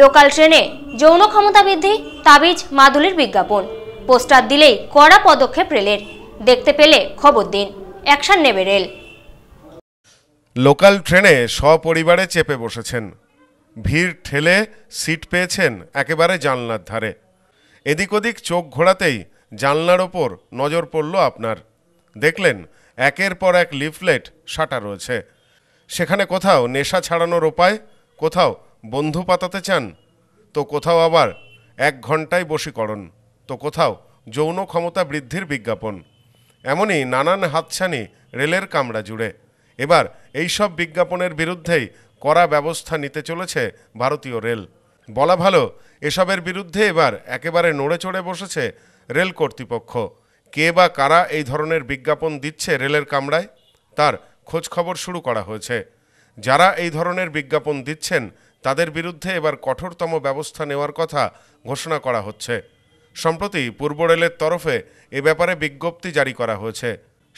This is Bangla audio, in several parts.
লোকাল ট্রেনে যৌন ক্ষমতা বৃদ্ধি তাবিজ মাদুলির বিজ্ঞাপন পোস্টার দিলেই কড়া পদক্ষেপ রেলের দেখতে পেলে খবর দিন অ্যাকশন নেবে রেল লোকাল ট্রেনে সপরিবারে চেপে বসেছেন ভিড় ঠেলে সিট পেয়েছেন একেবারে জানলার ধারে এদিক ওদিক চোখ ঘোরাতেই জানলার ওপর নজর পড়ল আপনার দেখলেন একের পর এক লিফলেট সাটা রয়েছে সেখানে কোথাও নেশা ছাড়ানোর উপায় কোথাও বন্ধু পাতাতে চান তো কোথাও আবার এক ঘন্টায় বশীকরণ তো কোথাও যৌন ক্ষমতা বৃদ্ধির বিজ্ঞাপন এমনই নানান হাতছানি রেলের কামড়া জুড়ে এবার এইসব বিজ্ঞাপনের বিরুদ্ধেই কড়া ব্যবস্থা নিতে চলেছে ভারতীয় রেল বলা ভালো এসবের বিরুদ্ধে এবার একেবারে নড়ে চড়ে বসেছে রেল কর্তৃপক্ষ কে বা কারা এই ধরনের বিজ্ঞাপন দিচ্ছে রেলের কামড়ায় তার খোঁজ খবর শুরু করা হয়েছে যারা এই ধরনের বিজ্ঞাপন দিচ্ছেন তাদের বিরুদ্ধে এবার কঠোরতম ব্যবস্থা নেওয়ার কথা ঘোষণা করা হচ্ছে সম্প্রতি পূর্ব রেলের তরফে এ ব্যাপারে বিজ্ঞপ্তি জারি করা হয়েছে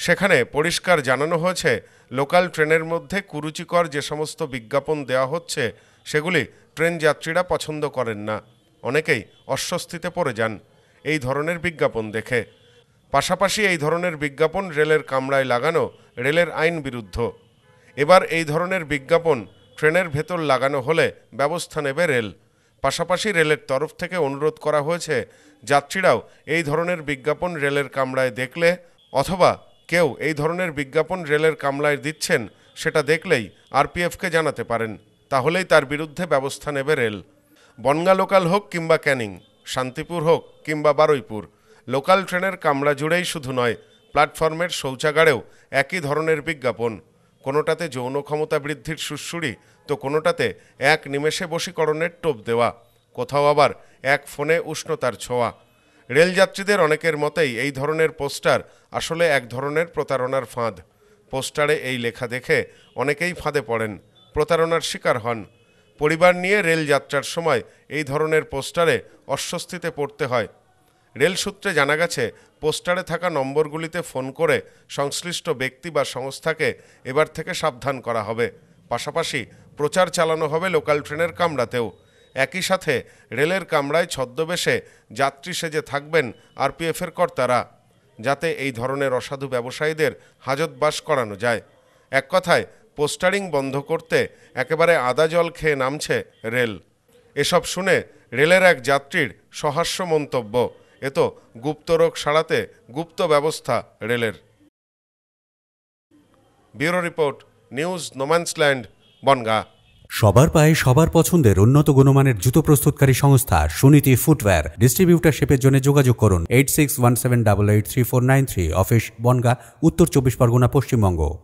সেখানে পরিষ্কার জানানো হয়েছে লোকাল ট্রেনের মধ্যে কুরুচিকর যে সমস্ত বিজ্ঞাপন দেওয়া হচ্ছে সেগুলি ট্রেন যাত্রীরা পছন্দ করেন না অনেকেই অস্বস্তিতে পড়ে যান এই ধরনের বিজ্ঞাপন দেখে পাশাপাশি এই ধরনের বিজ্ঞাপন রেলের কামরায় লাগানো রেলের আইন বিরুদ্ধ এবার এই ধরনের বিজ্ঞাপন ট্রেনের ভেতর লাগানো হলে ব্যবস্থা নেবে রেল পাশাপাশি রেলের তরফ থেকে অনুরোধ করা হয়েছে যাত্রীরাও এই ধরনের বিজ্ঞাপন রেলের কামরায় দেখলে অথবা কেউ এই ধরনের বিজ্ঞাপন রেলের কামলায় দিচ্ছেন সেটা দেখলেই আরপিএফকে জানাতে পারেন তাহলেই তার বিরুদ্ধে ব্যবস্থা নেবে রেল বনগা লোকাল হোক কিংবা ক্যানিং শান্তিপুর হোক কিংবা বারুইপুর লোকাল ট্রেনের কামরা জুড়েই শুধু নয় প্ল্যাটফর্মের শৌচাগারেও একই ধরনের বিজ্ঞাপন কোনোটাতে যৌন ক্ষমতা বৃদ্ধির সুড়সুড়ি তো কোনোটাতে এক নিমেষে বশীকরণের টোপ দেওয়া কোথাও আবার এক ফোনে উষ্ণতার ছোঁয়া রেলযাত্রীদের অনেকের মতেই এই ধরনের পোস্টার আসলে এক ধরনের প্রতারণার ফাঁদ পোস্টারে এই লেখা দেখে অনেকেই ফাঁদে পড়েন প্রতারণার শিকার হন পরিবার নিয়ে রেল যাত্রার সময় এই ধরনের পোস্টারে অস্বস্তিতে পড়তে হয় রেল সূত্রে জানা গেছে পোস্টারে থাকা নম্বরগুলিতে ফোন করে সংশ্লিষ্ট ব্যক্তি বা সংস্থাকে এবার থেকে সাবধান করা হবে পাশাপাশি প্রচার চালানো হবে লোকাল ট্রেনের কামরাতেও একই সাথে রেলের কামরায় ছদ্মবেশে যাত্রী সেজে থাকবেন আরপিএফের কর্তারা যাতে এই ধরনের অসাধু ব্যবসায়ীদের হাজতবাস করানো যায় এক কথায় পোস্টারিং বন্ধ করতে একেবারে আদা জল খেয়ে নামছে রেল এসব শুনে রেলের এক যাত্রীর সহাস্য মন্তব্য এ তো গুপ্তরোগ সারাতে গুপ্ত ব্যবস্থা রেলের bureau report news no man's land Bongaon সবার পায়ে সবার পছন্দের উন্নত গুণমানের জুতো প্রস্তুতকারী সংস্থা সুনীতি ফুটওয়্যার ডিস্ট্রিবিউটারশিপের জন্য যোগাযোগ করুন eight six one seven double eight three four nine three office Bongaon উত্তর চব্বিশ পরগনা পশ্চিমবঙ্গ